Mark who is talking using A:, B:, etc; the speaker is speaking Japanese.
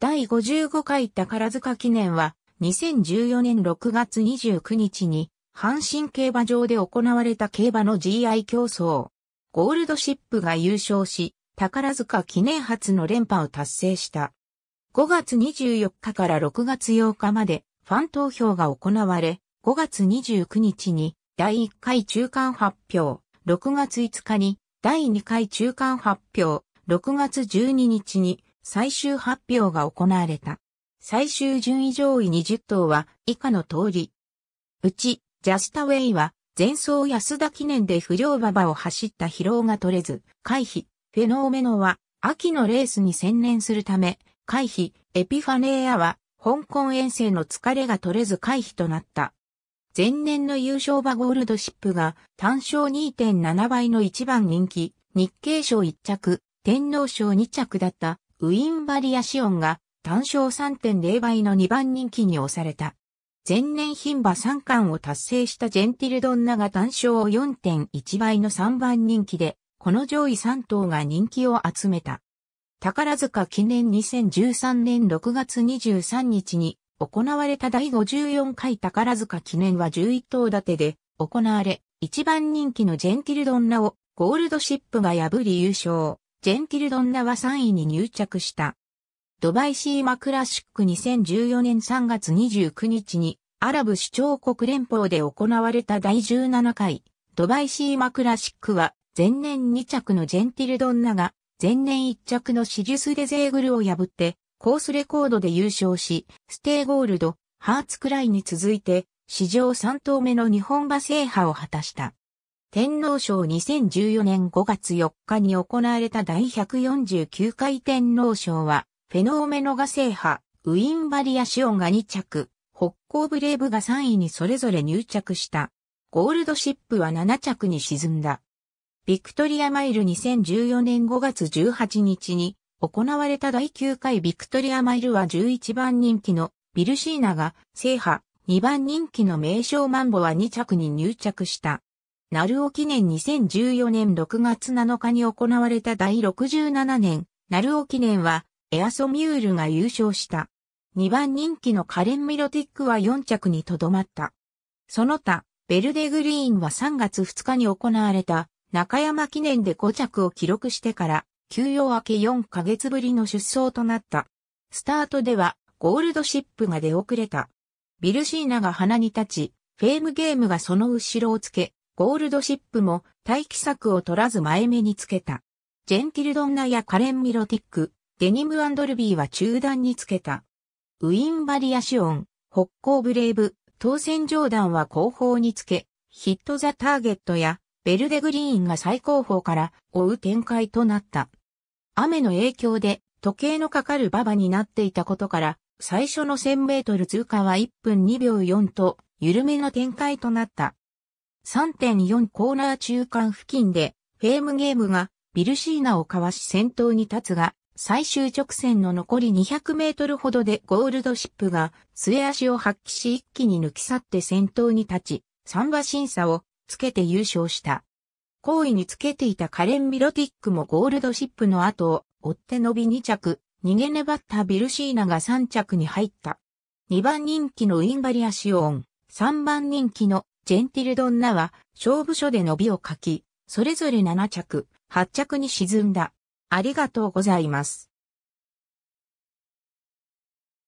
A: 第55回宝塚記念は、2014年6月29日に、阪神競馬場で行われた競馬の GI 競争。ゴールドシップが優勝し、宝塚記念初の連覇を達成した。5月24日から6月8日までファン投票が行われ、5月29日に第1回中間発表、6月5日に第2回中間発表、6月12日に最終発表が行われた。最終順位上位20頭は以下の通り。うち、ジャスタウェイは、前走安田記念で不良馬場を走った疲労が取れず、回避、フェノーメノは、秋のレースに専念するため、回避、エピファネーアは、香港遠征の疲れが取れず回避となった。前年の優勝馬ゴールドシップが単勝2.7倍の1番人気、日経賞1着、天皇賞2着だったウィンバリアシオンが単勝3.0倍の2番人気に押された。前年牝馬3冠を達成したジェンティルドンナが単勝を4.1倍の3番人気で、この上位3頭が人気を集めた。宝塚記念2013年6月23日に行われた第54回宝塚記念は11頭立てで行われ、一番人気のジェンティルドンナをゴールドシップが破り優勝。ジェンティルドンナは3位に入着した。ドバイシーマクラシック2014年3月29日にアラブ首長国連邦で行われた第17回ドバイシーマクラシックは前年2着のジェンティルドンナが前年1着のシジュスデゼーグルを破ってコースレコードで優勝しステイゴールド、ハーツクライに続いて史上3頭目の日本馬制覇を果たした。天皇賞2014年5月4日に行われた第149回天皇賞は、フェノーメノが制覇、ウィンバリアシオンが2着、北港ブレイブが3位にそれぞれ入着した。ゴールドシップは7着に沈んだ。ビクトリアマイル2014年5月18日に行われた第9回ビクトリアマイルは11番人気のビルシーナが制覇、2番人気の名称マンボは2着に入着した。ルオ記念2014年6月7日に行われた第67年、ルオ記念は、エアソミュールが優勝した。2番人気のカレン・ミロティックは4着にとどまった。その他、ベルデグリーンは3月2日に行われた中山記念で5着を記録してから休養明け4ヶ月ぶりの出走となった。スタートではゴールドシップが出遅れた。ビルシーナが鼻に立ち、フェームゲームがその後ろをつけ、ゴールドシップも待機策を取らず前目につけた。ジェンティルドンナやカレン・ミロティック、デニムルビーは中段につけた。ウィンバリアシオン、北港ブレイブ、当選上段は後方につけ、ヒットザターゲットやベルデグリーンが最高峰から追う展開となった。雨の影響で時計のかかる馬場になっていたことから、最初の1000メートル通過は1分2秒4と緩めの展開となった。3.4コーナー中間付近で、フェームゲームがビルシーナをかわし先頭に立つが、最終直線の残り200メートルほどでゴールドシップが末足を発揮し一気に抜き去って先頭に立ち、3馬審査をつけて優勝した。後位につけていたカレン・ミロティックもゴールドシップの後を追って伸び2着、逃げ粘ったビルシーナが3着に入った。2番人気のインバリアシオン、3番人気のジェンティルドンナは勝負所で伸びを書き、それぞれ7着、8着に沈んだ。ありがとうございます。